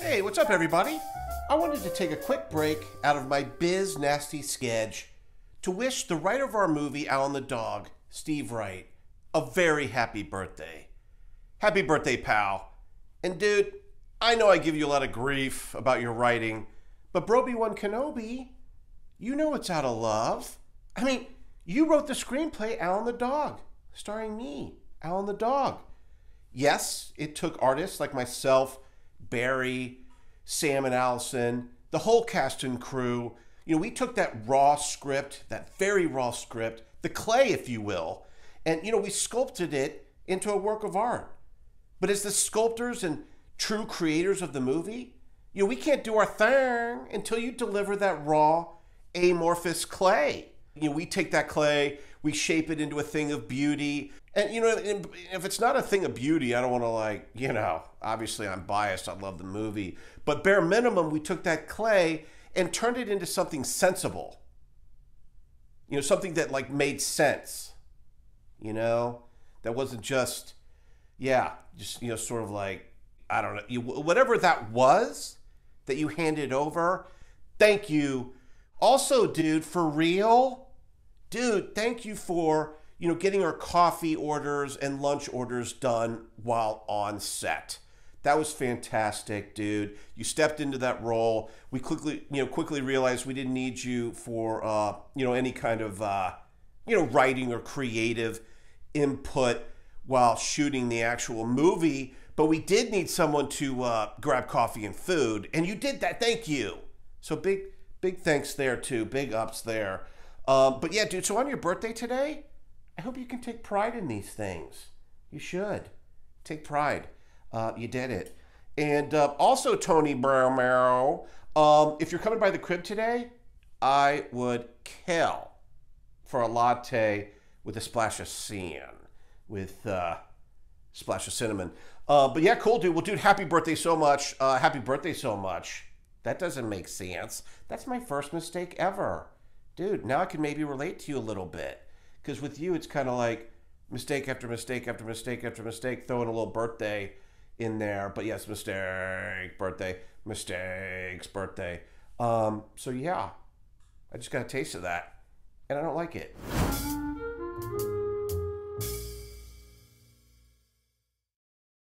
Hey, what's up, everybody? I wanted to take a quick break out of my biz nasty sketch to wish the writer of our movie, Alan the Dog, Steve Wright, a very happy birthday. Happy birthday, pal. And dude, I know I give you a lot of grief about your writing, but Broby One Kenobi, you know it's out of love. I mean, you wrote the screenplay Alan the Dog, starring me, Alan the Dog. Yes, it took artists like myself Barry, Sam and Allison, the whole cast and crew. You know, we took that raw script, that very raw script, the clay, if you will, and, you know, we sculpted it into a work of art. But as the sculptors and true creators of the movie, you know, we can't do our thing until you deliver that raw, amorphous clay. You know, we take that clay, we shape it into a thing of beauty, and you know, if it's not a thing of beauty, I don't want to like, you know, obviously I'm biased. I love the movie, but bare minimum, we took that clay and turned it into something sensible. You know, something that like made sense. You know, that wasn't just, yeah, just you know, sort of like I don't know, you, whatever that was that you handed over. Thank you. Also, dude, for real, dude, thank you for you know, getting our coffee orders and lunch orders done while on set. That was fantastic, dude. You stepped into that role. We quickly, you know, quickly realized we didn't need you for, uh, you know, any kind of, uh, you know, writing or creative input while shooting the actual movie. But we did need someone to uh, grab coffee and food, and you did that. Thank you. So big, big thanks there too. Big ups there. Um, but yeah, dude. So on your birthday today, I hope you can take pride in these things. You should take pride. Uh, you did it. And uh, also, Tony Bromero, um, if you're coming by the crib today, I would kill for a latte with a splash of cinnamon, with uh, splash of cinnamon. Uh, but yeah, cool, dude. Well, dude, happy birthday so much. Uh, happy birthday so much. That doesn't make sense. That's my first mistake ever. Dude, now I can maybe relate to you a little bit. Because with you, it's kind of like mistake after mistake after mistake after mistake, throwing a little birthday in there. But yes, mistake, birthday, mistakes, birthday. Um, so yeah, I just got a taste of that, and I don't like it.